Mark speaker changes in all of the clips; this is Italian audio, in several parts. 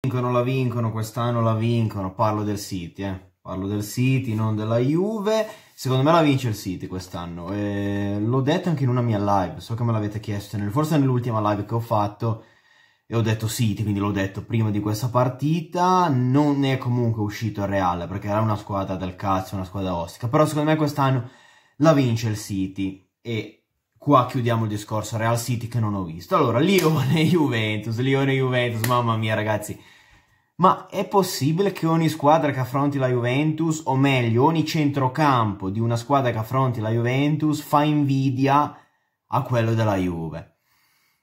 Speaker 1: vincono, la vincono, quest'anno la vincono, parlo del City, eh. parlo del City, non della Juve, secondo me la vince il City quest'anno, eh, l'ho detto anche in una mia live, so che me l'avete chiesto, forse nell'ultima live che ho fatto, e ho detto City, quindi l'ho detto prima di questa partita, non è comunque uscito il Real, perché era una squadra del cazzo, una squadra ostica, però secondo me quest'anno la vince il City, e Qua chiudiamo il discorso Real City che non ho visto. Allora, Lione-Juventus, Lione-Juventus, mamma mia ragazzi. Ma è possibile che ogni squadra che affronti la Juventus, o meglio, ogni centrocampo di una squadra che affronti la Juventus, fa invidia a quello della Juve?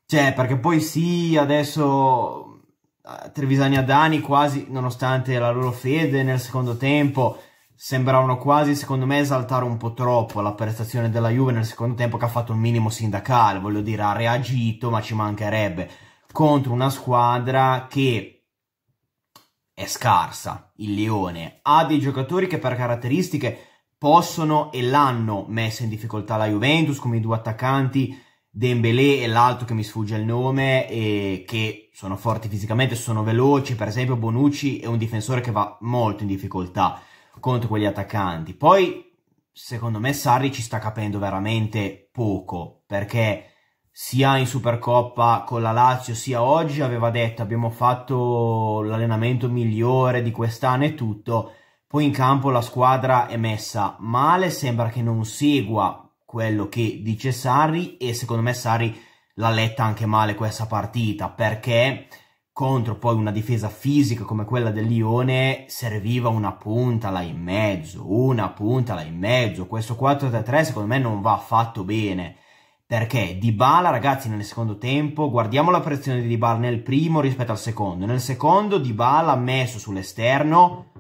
Speaker 1: Cioè, perché poi sì, adesso eh, Trevisani e Dani quasi, nonostante la loro fede nel secondo tempo, sembravano quasi, secondo me, esaltare un po' troppo la prestazione della Juve nel secondo tempo che ha fatto un minimo sindacale, voglio dire, ha reagito, ma ci mancherebbe, contro una squadra che è scarsa, il Leone. ha dei giocatori che per caratteristiche possono e l'hanno messa in difficoltà la Juventus, come i due attaccanti, Dembélé e l'altro che mi sfugge il nome, e che sono forti fisicamente, sono veloci, per esempio Bonucci è un difensore che va molto in difficoltà contro quegli attaccanti. Poi, secondo me, Sarri ci sta capendo veramente poco, perché sia in Supercoppa con la Lazio, sia oggi aveva detto abbiamo fatto l'allenamento migliore di quest'anno e tutto, poi in campo la squadra è messa male, sembra che non segua quello che dice Sarri e secondo me Sarri l'ha letta anche male questa partita perché contro poi una difesa fisica come quella del Lione serviva una punta là in mezzo, una punta là in mezzo. Questo 4-3-3 secondo me non va affatto bene. Perché Dybala, ragazzi, nel secondo tempo, guardiamo la pressione di Dybala nel primo rispetto al secondo. Nel secondo Dybala ha messo sull'esterno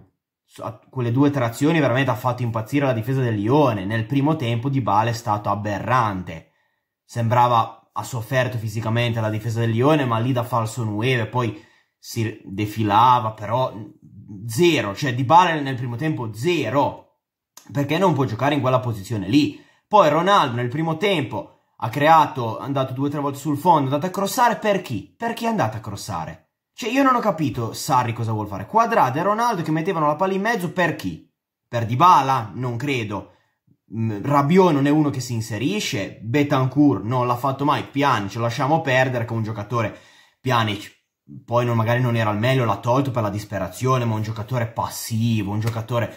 Speaker 1: quelle due trazioni veramente ha fatto impazzire la difesa del Lione. Nel primo tempo Dybala è stato aberrante. Sembrava ha sofferto fisicamente la difesa del Lione, ma lì da falso 9 poi si defilava, però zero, cioè Di Bale nel primo tempo zero, perché non può giocare in quella posizione lì. Poi Ronaldo nel primo tempo ha creato, è andato due o tre volte sul fondo, è andato a crossare per chi? Per chi è andato a crossare? Cioè io non ho capito Sarri cosa vuol fare. Quadrado e Ronaldo che mettevano la palla in mezzo per chi? Per Dybala? Non credo. Mm, Rabiot non è uno che si inserisce, Betancourt non l'ha fatto mai, Pjanic lasciamo perdere con un giocatore, Pjanic poi non, magari non era al meglio, l'ha tolto per la disperazione, ma un giocatore passivo, un giocatore...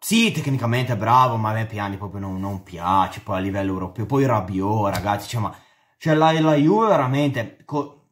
Speaker 1: Sì, tecnicamente bravo, ma a me Pjanic proprio non, non, piace, poi a livello europeo, poi Rabiot, ragazzi, cioè, ma... Cioè, la, la Juve veramente... Co-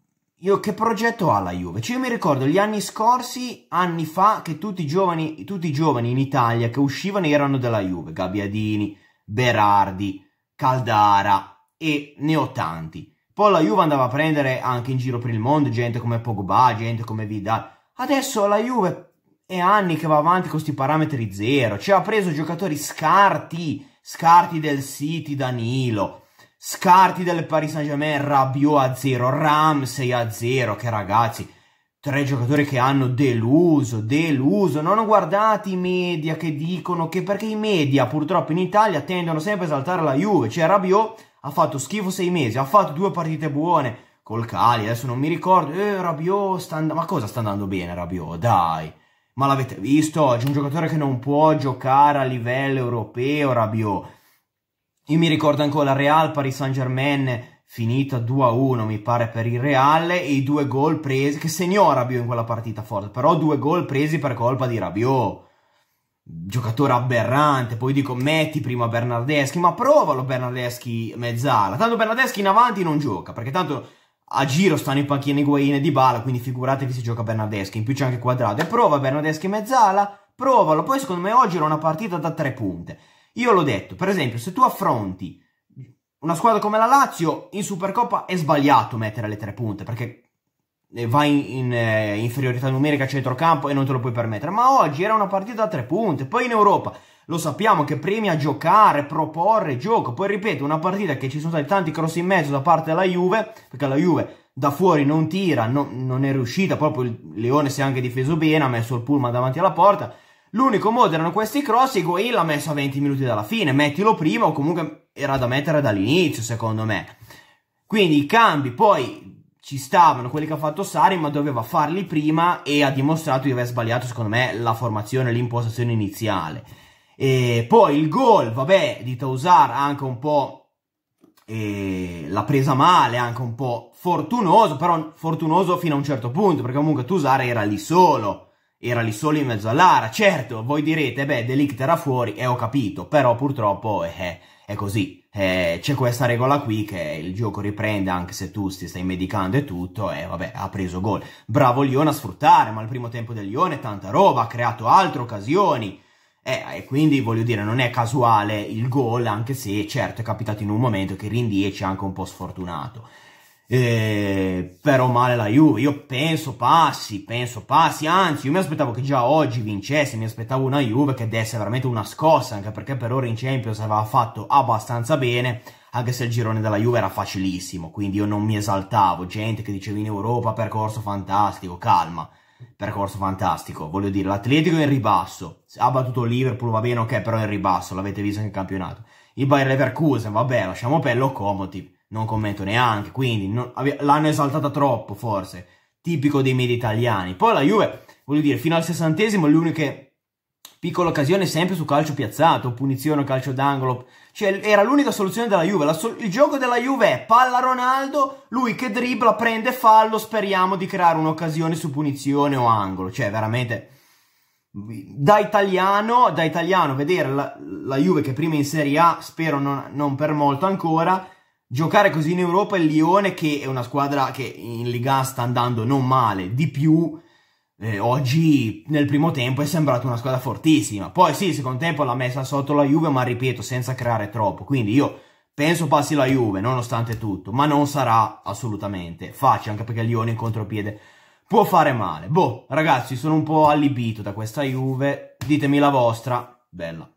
Speaker 1: io che progetto ha la Juve? Cioè io mi ricordo gli anni scorsi, anni fa, che tutti i giovani, tutti i giovani in Italia che uscivano erano della Juve. Gabbiadini, Berardi, Caldara e ne ho tanti. Poi la Juve andava a prendere anche in giro per il mondo gente come Pogba, gente come Vidal. Adesso la Juve è anni che va avanti con questi parametri zero. Cioè ha preso giocatori scarti, scarti del City, Danilo, Scarti del Paris Saint-Germain, Rabiot a 0, Ramsey a 0, che ragazzi, tre giocatori che hanno deluso, deluso. Non ho guardato i media che dicono che perché i media purtroppo in Italia tendono sempre a esaltare la Juve, cioè Rabiot ha fatto schifo sei mesi, ha fatto due partite buone col Cali, adesso non mi ricordo, eh Rabiot sta andando, ma cosa sta andando bene Rabiot, dai. Ma l'avete visto? oggi, un giocatore che non può giocare a livello europeo, Rabiot io mi ricordo ancora la Real Paris Saint Germain finita 2-1 mi pare per il Real e i due gol presi che segnò Rabiot in quella partita forte, però due gol presi per colpa di Rabiot. Giocatore aberrante, poi dico metti prima Bernardeschi, ma provalo Bernardeschi mezzala. Tanto Bernardeschi in avanti non gioca, perché tanto a giro stanno i panchini Guaina di Bala, quindi figuratevi se gioca Bernardeschi, in più c'è anche quadrato. E prova Bernardeschi mezzala, provalo. Poi secondo me oggi era una partita da tre punte. Io l'ho detto, per esempio, se tu affronti una squadra come la Lazio, in Supercoppa è sbagliato mettere le tre punte, perché eh, vai in, in eh, inferiorità numerica a centrocampo e non te lo puoi permettere. Ma oggi era una partita a tre punte, poi in Europa lo sappiamo che premi a giocare, proporre gioco. Poi ripeto, una partita che ci sono stati tanti cross in mezzo da parte della Juve, perché la Juve da fuori non tira, no, non è riuscita, proprio il Leone si è anche difeso bene, ha messo il pullman davanti alla porta. L'unico modo erano questi cross e Goil l'ha messo a 20 minuti dalla fine, mettilo prima o comunque era da mettere dall'inizio secondo me. Quindi i cambi poi ci stavano, quelli che ha fatto Sari, ma doveva farli prima e ha dimostrato di aver sbagliato secondo me la formazione, l'impostazione iniziale. E poi il gol, vabbè, di Tausar anche un po' eh, l'ha presa male, anche un po' fortunoso, però fortunoso fino a un certo punto, perché comunque Tausar era lì solo era lì solo in mezzo all'ara. Certo, voi direte, beh, Delict era fuori e eh, ho capito, però purtroppo eh, eh, è così. Eh, c'è questa regola qui che il gioco riprende anche se tu ti stai medicando e tutto, e eh, vabbè, ha preso gol. Bravo Lione a sfruttare, ma il primo tempo del Lione tanta roba, ha creato altre occasioni. Eh, e quindi voglio dire, non è casuale il gol, anche se certo è capitato in un momento che Rindy c'è anche un po' sfortunato. Eh, però male la Juve, io penso passi, penso passi, anzi io mi aspettavo che già oggi vincesse, mi aspettavo una Juve che desse veramente una scossa, anche perché per ora in Champions aveva fatto abbastanza bene, anche se il girone della Juve era facilissimo, quindi io non mi esaltavo, gente che diceva in Europa percorso fantastico, calma, percorso fantastico, voglio dire, l'Atletico è in ribasso, ha battuto Liverpool, va bene, ok, però è in ribasso, l'avete visto anche in campionato, il Bayer Leverkusen, vabbè, lasciamo per Locomotive, non commento neanche, quindi non, l'hanno esaltata troppo forse, tipico dei media italiani. Poi la Juve, voglio dire, fino al sessantesimo l'unica piccola occasione sempre su calcio piazzato, punizione calcio d'angolo, cioè era l'unica soluzione della Juve, so- il gioco della Juve è palla Ronaldo, lui che dribbla, prende fallo, speriamo di creare un'occasione su punizione o angolo, cioè veramente... Da italiano, da italiano vedere la, la Juve che prima in Serie A, spero non, non per molto ancora, giocare così in Europa il Lione che è una squadra che in Liga sta andando non male, di più eh, oggi nel primo tempo è sembrata una squadra fortissima, poi sì il secondo tempo l'ha messa sotto la Juve ma ripeto senza creare troppo, quindi io penso passi la Juve nonostante tutto, ma non sarà assolutamente facile anche perché il Lione in contropiede può fare male. Boh ragazzi sono un po' allibito da questa Juve, ditemi la vostra, bella.